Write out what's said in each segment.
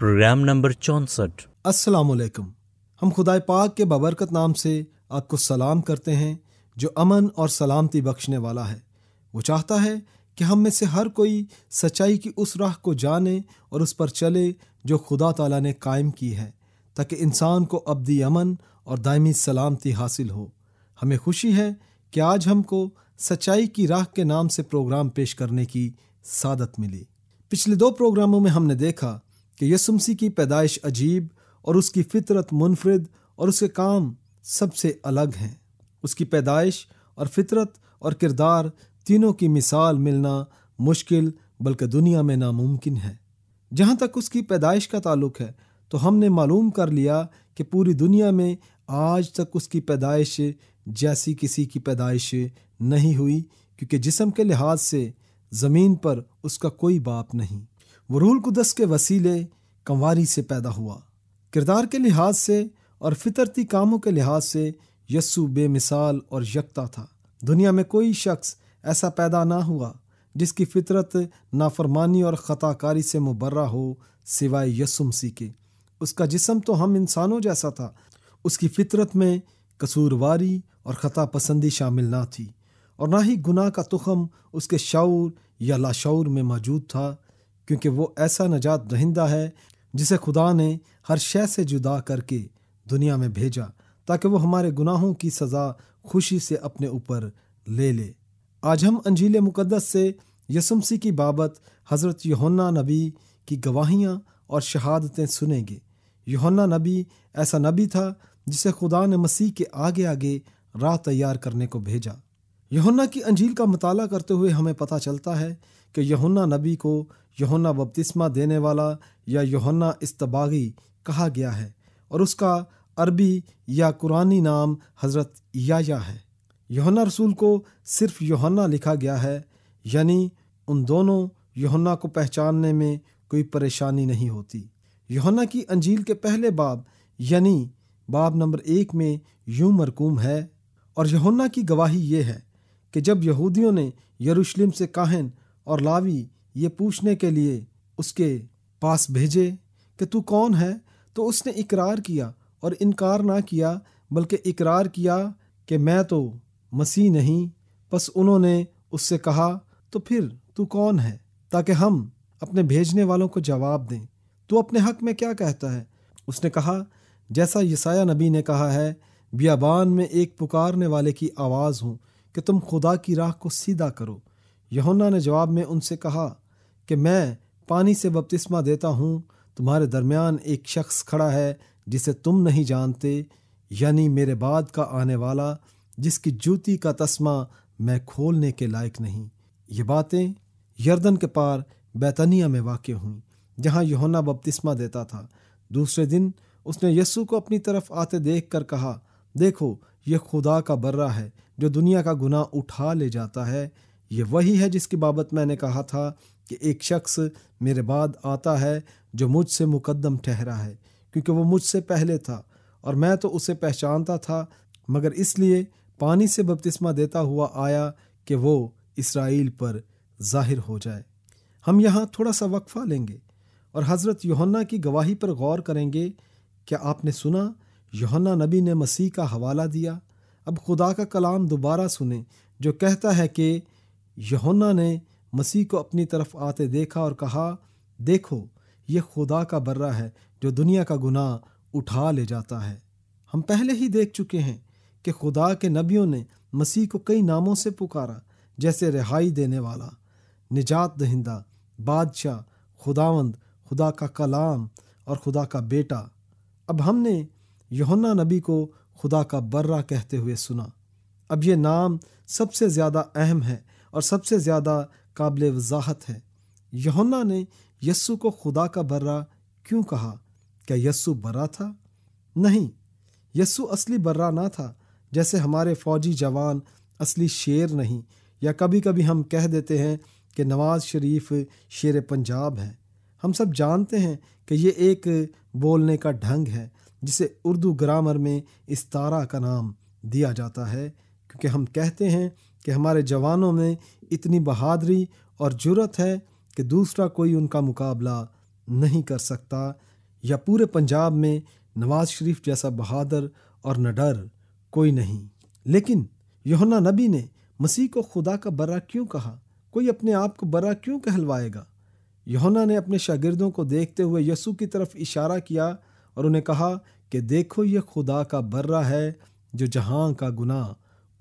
programme number चौंसठ अस्सलाम वालेकुम हम खुदाए पाक के बबरकत नाम से आपको सलाम करते हैं जो अमन और सलामती बख्शने वाला है वो चाहता है कि हम में से हर कोई सच्चाई की उस राह को जाने और उस पर चले जो खुदा ताला ने कायम की है ताकि इंसान को अबदी अमन और दायमी सलामती हासिल हो हमें खुशी है कि आज हमको सच्चाई की राह के नाम से प्रोग्राम पेश करने की सादत मिली पिछले दो प्रोग्रामों में हमने देखा कि यसुमसी की पैदाइश अजीब और उसकी फितरत मुनफरद और उसके काम सबसे अलग हैं उसकी पैदाइश और फितरत और किरदार तीनों की मिसाल मिलना मुश्किल बल्कि दुनिया में नामुमकिन है जहाँ तक उसकी पैदाइश का ताल्लुक है तो हमने मालूम कर लिया कि पूरी दुनिया में आज तक उसकी पैदाइश जैसी किसी की पैदाइश नहीं हुई क्योंकि जिसम के लिहाज से ज़मीन पर उसका कोई बाप नहीं वरूल कुदस के वसीले कंवारी से पैदा हुआ किरदार के लिहाज से और फितरती कामों के लिहाज से यस्सु मिसाल और यकता था दुनिया में कोई शख्स ऐसा पैदा ना हुआ जिसकी फितरत नाफरमानी और ख़ताकारी से मुबर्रा हो सिवाय यस्सु मसीह के उसका जिसम तो हम इंसानों जैसा था उसकी फितरत में कसूरवारी और ख़ता पसंदी शामिल ना थी और ना ही गुनाह का तुखम उसके शौर या लाशाऊर में मौजूद था क्योंकि वो ऐसा नजात दहिंदा है जिसे खुदा ने हर शय से जुदा करके दुनिया में भेजा ताकि वो हमारे गुनाहों की सज़ा खुशी से अपने ऊपर ले ले आज हम अंजील मुकदस से यसुमसी की बाबत हज़रत यहोन्ना नबी की गवाहियाँ और शहादतें सुनेंगे यहोन्ना नबी ऐसा नबी था जिसे खुदा ने मसीह के आगे आगे राह तैयार करने को भेजा यहुन्ना की अंजील का मताला करते हुए हमें पता चलता है कि यहुन्ना नबी को यहुन्ना बपतिस्मा देने वाला या यहुन्ना इस्तबागी कहा गया है और उसका अरबी या कुरानी नाम हज़रत याया है यहुन्ना रसूल को सिर्फ यहुन्ना लिखा गया है यानी उन दोनों यहुन्ना को पहचानने में कोई परेशानी नहीं होती यहुन्ना की अंजील के पहले बाब यानी बाब नंबर एक में यूं मरकूम है और यहुन्ना की गवाही ये है कि जब यहूदियों ने यरूशलेम से काहन और लावी ये पूछने के लिए उसके पास भेजे कि तू कौन है तो उसने इकरार किया और इनकार ना किया बल्कि इकरार किया कि मैं तो मसीह नहीं बस उन्होंने उससे कहा तो फिर तू कौन है ताकि हम अपने भेजने वालों को जवाब दें तू अपने हक में क्या कहता है उसने कहा जैसा यसाया नबी ने कहा है बियाबान में एक पुकारने वाले की आवाज़ हूँ कि तुम खुदा की राह को सीधा करो यहुन्ना ने जवाब में उनसे कहा कि मैं पानी से बपतिस्मा देता हूँ तुम्हारे दरमियान एक शख्स खड़ा है जिसे तुम नहीं जानते यानी मेरे बाद का आने वाला जिसकी जूती का तस्मा मैं खोलने के लायक नहीं ये बातें यर्दन के पार बैतनिया में वाक़ हुई जहाँ यहोना बपतिस्मा देता था दूसरे दिन उसने यस्सु को अपनी तरफ आते देख कर कहा देखो यह खुदा का बर्रा है जो दुनिया का गुनाह उठा ले जाता है ये वही है जिसकी बाबत मैंने कहा था कि एक शख्स मेरे बाद आता है जो मुझसे मुकदम ठहरा है क्योंकि वो मुझसे पहले था और मैं तो उसे पहचानता था मगर इसलिए पानी से बपतिस्मा देता हुआ आया कि वो इसराइल पर जाहिर हो जाए हम यहाँ थोड़ा सा वक्फ़ा लेंगे और हज़रत योहन्ना की गवाही पर गौर करेंगे क्या आपने सुना यहन्ना नबी ने मसीह का हवाला दिया अब खुदा का कलाम दोबारा सुने जो कहता है कि यहन्ना ने मसीह को अपनी तरफ आते देखा और कहा देखो यह खुदा का बर्रा है जो दुनिया का गुनाह उठा ले जाता है हम पहले ही देख चुके हैं कि खुदा के नबियों ने मसीह को कई नामों से पुकारा जैसे रिहाई देने वाला निजात दहिंदा बादशाह खुदावंद खुदा का कलाम और खुदा का बेटा अब हमने यहुन्ना नबी को खुदा का बर्रा कहते हुए सुना अब ये नाम सबसे ज़्यादा अहम है और सबसे ज़्यादा काबिल वजाहत है यहुन्ना ने यस्सु को खुदा का बर्रा क्यों कहा क्या यस्सु बर्रा था नहीं यस्सु असली बर्रा ना था जैसे हमारे फौजी जवान असली शेर नहीं या कभी कभी हम कह देते हैं कि नवाज शरीफ शेर पंजाब हैं हम सब जानते हैं कि ये एक बोलने का ढंग है जिसे उर्दू ग्रामर में इस तारा का नाम दिया जाता है क्योंकि हम कहते हैं कि हमारे जवानों में इतनी बहादरी और जुरत है कि दूसरा कोई उनका मुकाबला नहीं कर सकता या पूरे पंजाब में नवाज शरीफ जैसा बहादुर और नडर कोई नहीं लेकिन यहुना नबी ने मसीह को खुदा का बरा क्यों कहा कोई अपने आप को बरा क्यों कहलवाएगा यहुना ने अपने शागिर्दों को देखते हुए यसु की तरफ इशारा किया और उन्हें कहा कि देखो यह खुदा का बर्रा है जो जहां का गुनाह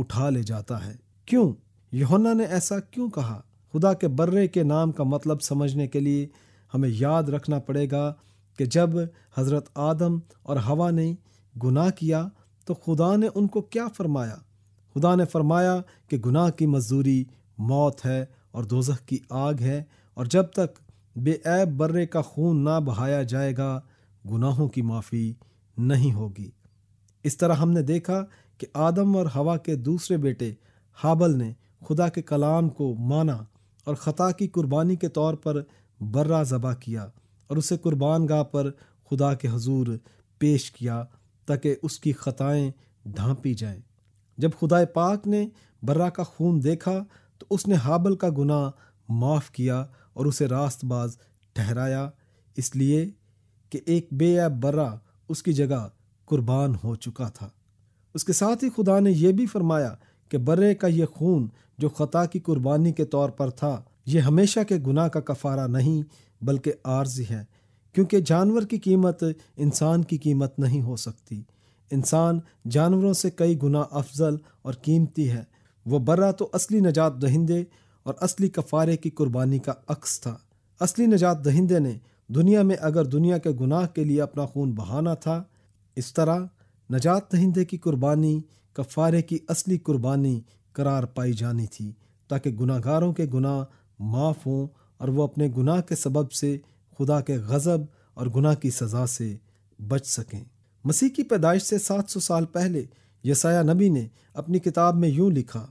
उठा ले जाता है क्यों यहोना ने ऐसा क्यों कहा खुदा के बर्रे के नाम का मतलब समझने के लिए हमें याद रखना पड़ेगा कि जब हज़रत आदम और हवा ने गुनाह किया तो खुदा ने उनको क्या फरमाया खुदा ने फरमाया कि गुनाह की मजदूरी मौत है और दोजह की आग है और जब तक बेऐब बर्रे का खून ना बहाया जाएगा गुनाहों की माफ़ी नहीं होगी इस तरह हमने देखा कि आदम और हवा के दूसरे बेटे हाबल ने खुदा के कलाम को माना और ख़ता की कुर्बानी के तौर पर बर्रा ज़बा किया और उसे कुर्बान गाह पर खुदा के हजूर पेश किया ताकि उसकी ख़ताएँ ढांपी जाएं जब खुदा पाक ने बर्रा का खून देखा तो उसने हाबल का गुनाह माफ़ किया और उसे रास्तबाज ठहराया इसलिए कि एक बेअब बर्रा उसकी जगह कुर्बान हो चुका था उसके साथ ही खुदा ने यह भी फरमाया कि बर्रे का यह खून जो ख़ता की कुर्बानी के तौर पर था यह हमेशा के गुनाह का कफारा नहीं बल्कि आर्जी है क्योंकि जानवर की कीमत इंसान की कीमत नहीं हो सकती इंसान जानवरों से कई गुना अफजल और कीमती है वह बर्रा तो असली नजात दहिंदे और असली कफारे की कुर्बानी का अक्स था असली नजात दहिंदे ने दुनिया में अगर दुनिया के गुनाह के लिए अपना खून बहाना था इस तरह नजात दहिंदे की कुर्बानी कफ़ारे की असली कुर्बानी करार पाई जानी थी ताकि गुनागारों के गुनाह माफ़ हों और वह अपने गुनाह के सबब से खुदा के गज़ब और गुनाह की सज़ा से बच सकें मसीह की पैदाइश से 700 साल पहले यसाया नबी ने अपनी किताब में यूँ लिखा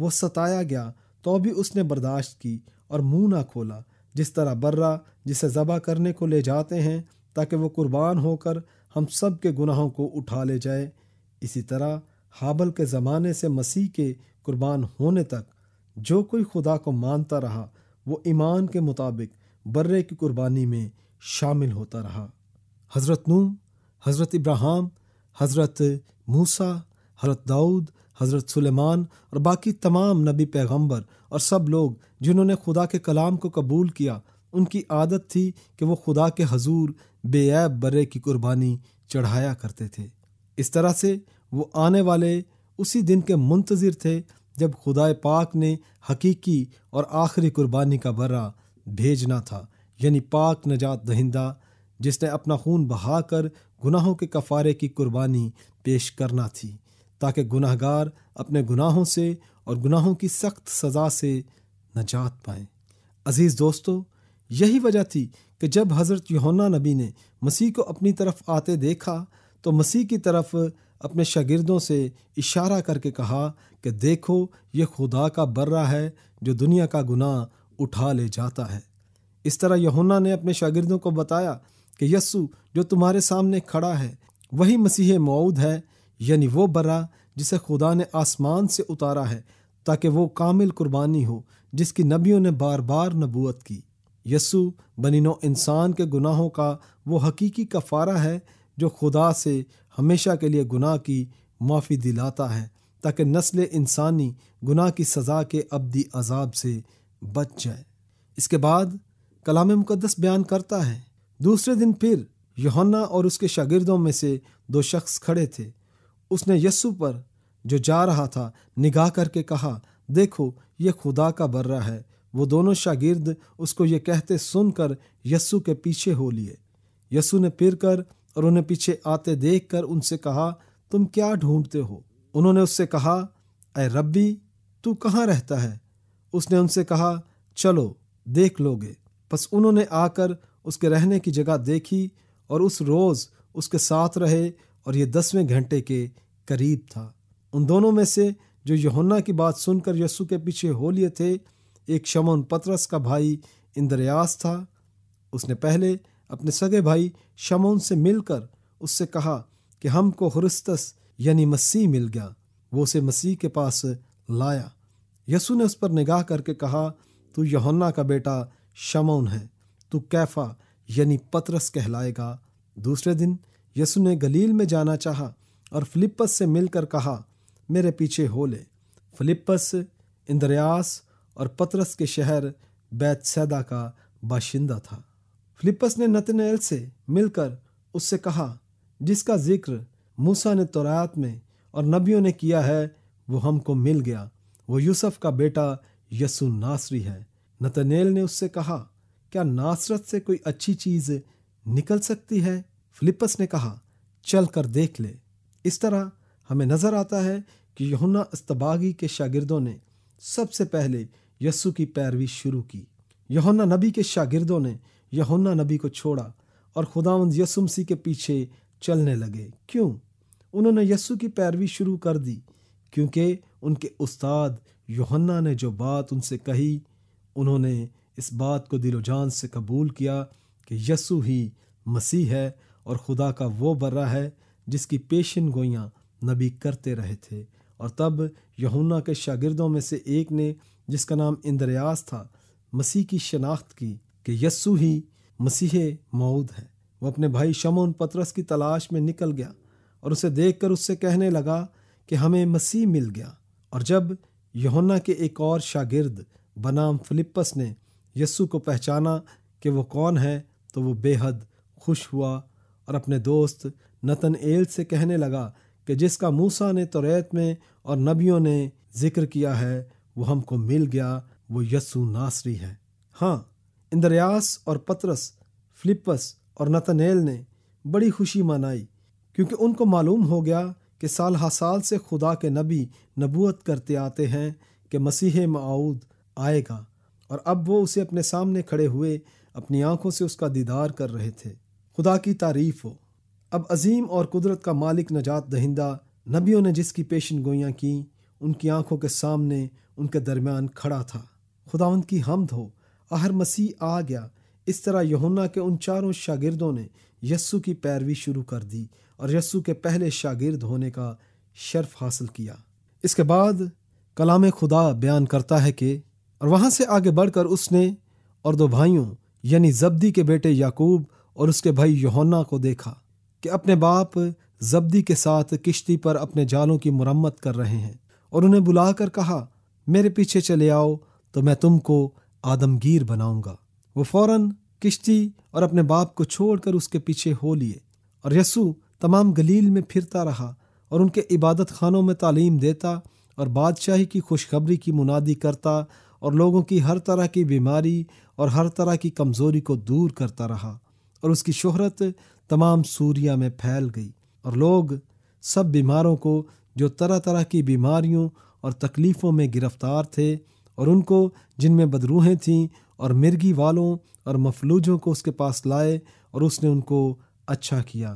वो सताया गया तो भी उसने बर्दाश्त की और मुंह ना खोला जिस तरह बर्रा जिसे ज़बा करने को ले जाते हैं ताकि वो कुर्बान होकर हम सब के गुनाहों को उठा ले जाए इसी तरह हाबल के ज़माने से मसीह के कुर्बान होने तक जो कोई खुदा को मानता रहा वो ईमान के मुताबिक बर्रे की कुर्बानी में शामिल होता रहा हज़रत नूम हज़रत इब्राहिम हज़रत मूसा हज़रत दाऊद हज़रत सुलेमान और बाकी तमाम नबी पैगंबर और सब लोग जिन्होंने खुदा के कलाम को कबूल किया उनकी आदत थी कि वो खुदा के हजूर बेऐब बर्रे की कुर्बानी चढ़ाया करते थे इस तरह से वो आने वाले उसी दिन के मुंतज़र थे जब खुदा पाक ने हकीकी और आखिरी कुर्बानी का बर्रा भेजना था यानी पाक नजात दहिंदा जिसने अपना खून बहाकर गुनाहों के कफ़ारे की कुर्बानी पेश करना थी ताकि गुनाहगार अपने गुनाहों से और गुनाहों की सख्त सज़ा से नजात पाएँ अज़ीज़ दोस्तों यही वजह थी कि जब हज़रत योना नबी ने मसीह को अपनी तरफ आते देखा तो मसीह की तरफ अपने शागिर्दों से इशारा करके कहा कि देखो ये खुदा का बर्रा है जो दुनिया का गुनाह उठा ले जाता है इस तरह यहुना ने अपने शागिर्दों को बताया कि यस्सु जो तुम्हारे सामने खड़ा है वही मसीह मऊद है यानी वो बरा जिसे खुदा ने आसमान से उतारा है ताकि वो कामिल कुर्बानी हो जिसकी नबियों ने बार बार नबूत की यसु बनिनो इंसान के गुनाहों का वो हकीकी कफारा है जो खुदा से हमेशा के लिए गुनाह की माफ़ी दिलाता है ताकि नस्ल इंसानी गुनाह की सज़ा के अबदी अजाब से बच जाए इसके बाद कलाम मुकदस बयान करता है दूसरे दिन फिर योहन्ना और उसके शागिर्दों में से दो शख्स खड़े थे उसने यस्सु पर जो जा रहा था निगाह करके कहा देखो ये खुदा का बर्रा है वो दोनों शागिर्द उसको ये कहते सुनकर यस्सु के पीछे हो लिए यस्सु ने फिर कर और उन्हें पीछे आते देख कर उनसे कहा तुम क्या ढूंढते हो उन्होंने उससे कहा अरे रब्बी तू कहाँ रहता है उसने उनसे कहा चलो देख लोगे बस उन्होंने आकर उसके रहने की जगह देखी और उस रोज़ उसके साथ रहे और ये दसवें घंटे के करीब था उन दोनों में से जो यहुन्ना की बात सुनकर यसु के पीछे हो लिए थे एक शमोन पतरस का भाई इंद्रयास था उसने पहले अपने सगे भाई शमौन से मिलकर उससे कहा कि हमको हुरस्तस यानी मसीह मिल गया वो उसे मसीह के पास लाया यसु ने उस पर निगाह करके कहा तू यहोन्ना का बेटा शमौन है तू कैफा यानी पतरस कहलाएगा दूसरे दिन यसु ने गलील में जाना चाहा और फिलिपस से मिलकर कहा मेरे पीछे हो ले फिलिपस इंद्रयास और पतरस के शहर बैतसैदा का बाशिंदा था फ़िलिपस ने नतनेल से मिलकर उससे कहा जिसका जिक्र मूसा ने तोरात में और नबियों ने किया है वो हमको मिल गया वो यूसुफ का बेटा यसु नासरी है नतनेल ने उससे कहा क्या नासरत से कोई अच्छी चीज़ निकल सकती है फिलिपस ने कहा चल कर देख ले इस तरह हमें नज़र आता है कि यहुना इस्तबागी के शागिर्दों ने सबसे पहले यस्सु की पैरवी शुरू की यहुना नबी के शागिर्दों ने यहुना नबी को छोड़ा और खुदावंद यस्सु मसीह के पीछे चलने लगे क्यों उन्होंने यस्सु की पैरवी शुरू कर दी क्योंकि उनके उस्ताद योहन्ना ने जो बात उनसे कही उन्होंने इस बात को दिलोजान से कबूल किया कि यस्सु ही मसीह है और खुदा का वो बर्रा है जिसकी पेशन गोयाँ नबी करते रहे थे और तब यहुना के शागिर्दों में से एक ने जिसका नाम इंद्रयास था मसीह की शनाख्त की कि यस्सु ही मसीह मऊद है वो अपने भाई शमोन पत्रस की तलाश में निकल गया और उसे देखकर उससे कहने लगा कि हमें मसीह मिल गया और जब यहुना के एक और शागिर्द बनाम फिलिपस ने यस्सु को पहचाना कि वो कौन है तो वो बेहद खुश हुआ और अपने दोस्त नतन एल से कहने लगा कि जिसका मूसा ने तोरेत में और नबियों ने जिक्र किया है वो हमको मिल गया वो यस्सु नासरी है हाँ इंद्रयास और पतरस फ्लिपस और नतनेल ने बड़ी खुशी मनाई क्योंकि उनको मालूम हो गया कि साल हा साल से खुदा के नबी नबूत करते आते हैं कि मसीह माऊद आएगा और अब वो उसे अपने सामने खड़े हुए अपनी आंखों से उसका दीदार कर रहे थे खुदा की तारीफ हो अब अजीम और कुदरत का मालिक नजात दहिंदा नबियों ने जिसकी पेशन गोयाँ की उनकी आँखों के सामने उनके दरमियान खड़ा था खुदावंद की हमद हो आहर मसीह आ गया इस तरह यहुना के उन चारों शागिर्दों ने यस्सु की पैरवी शुरू कर दी और यस्सु के पहले शागिर्द होने का शर्फ हासिल किया इसके बाद कलाम खुदा बयान करता है कि और वहाँ से आगे बढ़कर उसने और दो भाइयों यानी जब्दी के बेटे याकूब और उसके भाई योहन्ना को देखा कि अपने बाप जब्दी के साथ किश्ती पर अपने जालों की मुरम्मत कर रहे हैं और उन्हें बुलाकर कहा मेरे पीछे चले आओ तो मैं तुमको आदमगीर बनाऊंगा वो फौरन किश्ती और अपने बाप को छोड़कर उसके पीछे हो लिए और यसु तमाम गलील में फिरता रहा और उनके इबादत खानों में तालीम देता और बादशाही की खुशखबरी की मुनादी करता और लोगों की हर तरह की बीमारी और हर तरह की कमज़ोरी को दूर करता रहा और उसकी शोहरत तमाम सूर्या में फैल गई और लोग सब बीमारों को जो तरह तरह की बीमारियों और तकलीफ़ों में गिरफ्तार थे और उनको जिनमें बदरूहें थीं और मिर्गी वालों और मफलूजों को उसके पास लाए और उसने उनको अच्छा किया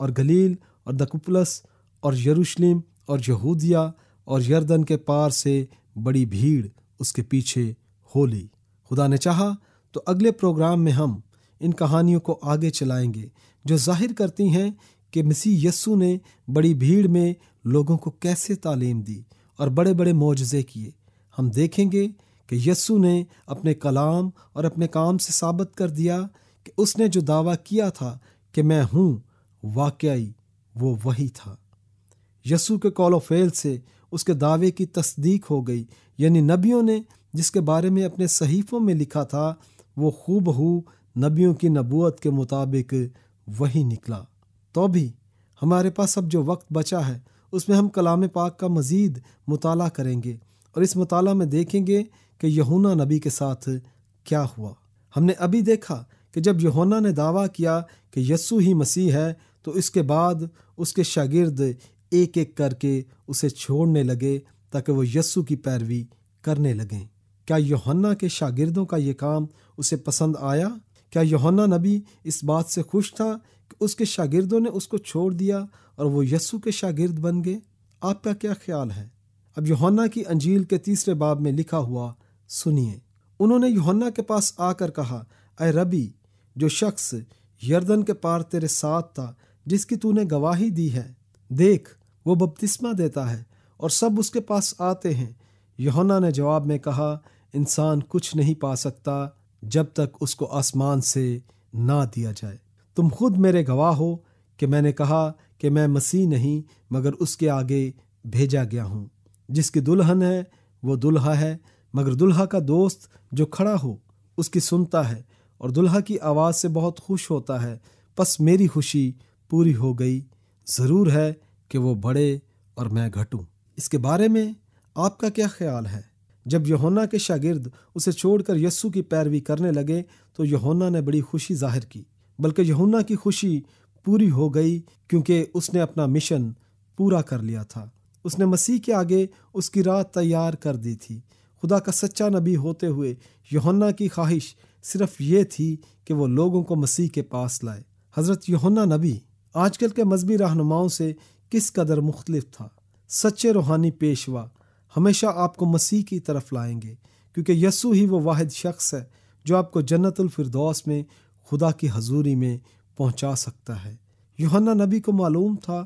और गलील और दकुपलस और यरूशलेम और यहूदिया और यर्दन के पार से बड़ी भीड़ उसके पीछे हो ली खुदा ने चाहा तो अगले प्रोग्राम में हम इन कहानियों को आगे चलाएंगे जो जाहिर करती हैं कि मसीह यस्सु ने बड़ी भीड़ में लोगों को कैसे तालीम दी और बड़े बड़े मुआजे किए हम देखेंगे कि यस्सु ने अपने कलाम और अपने काम से साबित कर दिया कि उसने जो दावा किया था कि मैं हूँ वाकई वो वही था यस्सु के कॉल फेल से उसके दावे की तस्दीक हो गई यानी नबियों ने जिसके बारे में अपने सहीफ़ों में लिखा था वो खूब नबियों की नबूत के मुताबिक वही निकला तो भी हमारे पास अब जो वक्त बचा है उसमें हम कलाम पाक का मज़ीद मताल करेंगे और इस मताल में देखेंगे कि यहूना नबी के साथ क्या हुआ हमने अभी देखा कि जब यहोना ने दावा किया कि यस्सु ही मसीह है तो इसके बाद उसके शागिर्द एक एक करके उसे छोड़ने लगे ताकि वो यस्सु की पैरवी करने लगें क्या यहोना के शागिर्दों का ये काम उसे पसंद आया क्या यहोना नबी इस बात से खुश था कि उसके शागिर्दों ने उसको छोड़ दिया और वो यस्सु के शागिर्द बन गए आपका क्या ख्याल है अब यहोना की अंजील के तीसरे बाब में लिखा हुआ सुनिए उन्होंने यहोना के पास आकर कहा अय रबी जो शख्स यर्दन के पार तेरे साथ था जिसकी तूने गवाही दी है देख वो बपतिस्मा देता है और सब उसके पास आते हैं यहोना ने जवाब में कहा इंसान कुछ नहीं पा सकता जब तक उसको आसमान से ना दिया जाए तुम खुद मेरे गवाह हो कि मैंने कहा कि मैं मसीह नहीं मगर उसके आगे भेजा गया हूँ जिसकी दुल्हन है वो दुल्हा है मगर दुल्हा का दोस्त जो खड़ा हो उसकी सुनता है और दुल्हा की आवाज़ से बहुत खुश होता है बस मेरी खुशी पूरी हो गई ज़रूर है कि वो बढ़े और मैं घटूँ इसके बारे में आपका क्या ख्याल है जब यहोना के शागिर्द उसे छोड़कर यस्सु की पैरवी करने लगे तो यहोना ने बड़ी खुशी जाहिर की बल्कि यहुना की खुशी पूरी हो गई क्योंकि उसने अपना मिशन पूरा कर लिया था उसने मसीह के आगे उसकी राह तैयार कर दी थी खुदा का सच्चा नबी होते हुए यहोना की ख्वाहिश सिर्फ ये थी कि वो लोगों को मसीह के पास लाए हज़रत यहुना नबी आजकल के मजहबी रहनुमाओं से किस कदर मुख्तलिफ था सच्चे रूहानी पेशवा हमेशा आपको मसीह की तरफ लाएंगे क्योंकि यसु ही वो वाहिद शख्स है जो आपको जन्नतफरदौस में खुदा की हजूरी में पहुंचा सकता है योहन्ना नबी को मालूम था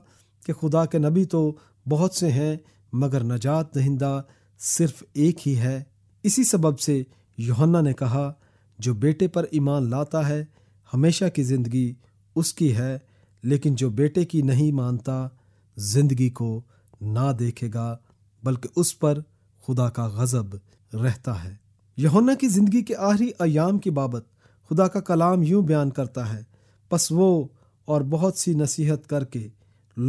कि खुदा के नबी तो बहुत से हैं मगर नजात दहिंदा सिर्फ एक ही है इसी सबब से योहन्ना ने कहा जो बेटे पर ईमान लाता है हमेशा की ज़िंदगी उसकी है लेकिन जो बेटे की नहीं मानता ज़िंदगी को ना देखेगा बल्कि उस पर खुदा का गज़ब रहता है यहोना की ज़िंदगी के आखिरी अयाम की बाबत खुदा का कलाम यूँ बयान करता है बस वो और बहुत सी नसीहत करके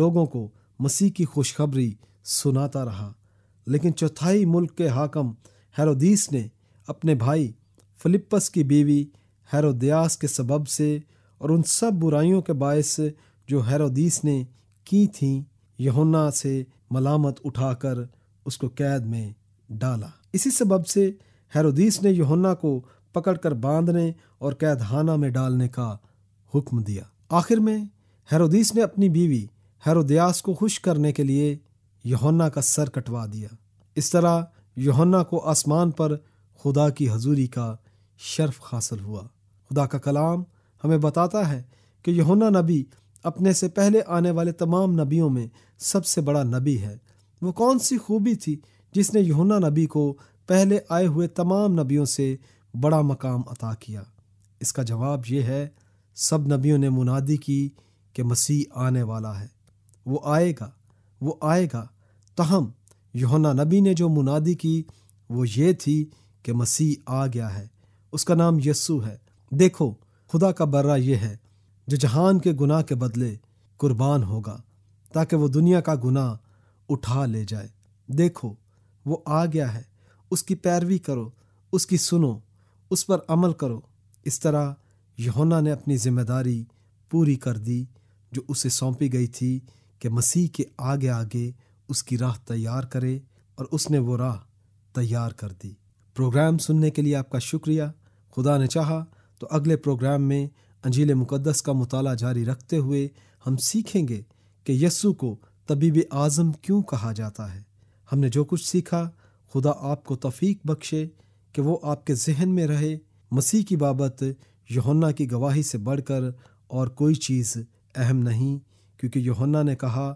लोगों को मसीह की खुशखबरी सुनाता रहा लेकिन चौथाई मुल्क के हाकम हैरोदीस ने अपने भाई फिलिपस की बीवी हैरोदयास के सबब से और उन सब बुराइयों के बायस जो हैरोदीस ने की थी यहुन्ना से मलामत उठाकर उसको कैद में डाला इसी सबब से हेरोदीस ने योहन्ना को पकड़कर बांधने और कैदहाना में डालने का हुक्म दिया आखिर में हेरोदीस ने अपनी बीवी हेरोदियास को खुश करने के लिए योहन्ना का सर कटवा दिया इस तरह योहन्ना को आसमान पर खुदा की हजूरी का शर्फ हासिल हुआ खुदा का कलाम हमें बताता है कि यहुना नबी अपने से पहले आने वाले तमाम नबियों में सबसे बड़ा नबी है वो कौन सी खूबी थी जिसने यहुना नबी को पहले आए हुए तमाम नबियों से बड़ा मकाम अता किया इसका जवाब ये है सब नबियों ने मुनादी की कि मसीह आने वाला है वो आएगा वो आएगा तहम यहुना नबी ने जो मुनादी की वो ये थी कि मसीह आ गया है उसका नाम यस्सु है देखो खुदा का बर्रा यह है जो जहान के गुनाह के बदले कुर्बान होगा ताकि वो दुनिया का गुनाह उठा ले जाए देखो वो आ गया है उसकी पैरवी करो उसकी सुनो उस पर अमल करो इस तरह यहोना ने अपनी जिम्मेदारी पूरी कर दी जो उसे सौंपी गई थी कि मसीह के आगे आगे उसकी राह तैयार करे और उसने वो राह तैयार कर दी प्रोग्राम सुनने के लिए आपका शुक्रिया खुदा ने चाहा तो अगले प्रोग्राम में अंजील मुकद्दस का मुताला जारी रखते हुए हम सीखेंगे कि यस्सु को तबीब आज़म क्यों कहा जाता है हमने जो कुछ सीखा खुदा आपको तफीक बख्शे कि वो आपके जहन में रहे मसीह की बाबत यहोन्ना की गवाही से बढ़कर और कोई चीज़ अहम नहीं क्योंकि यहोन्ना ने कहा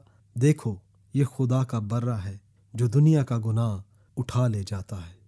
देखो ये खुदा का बर्रा है जो दुनिया का गुनाह उठा ले जाता है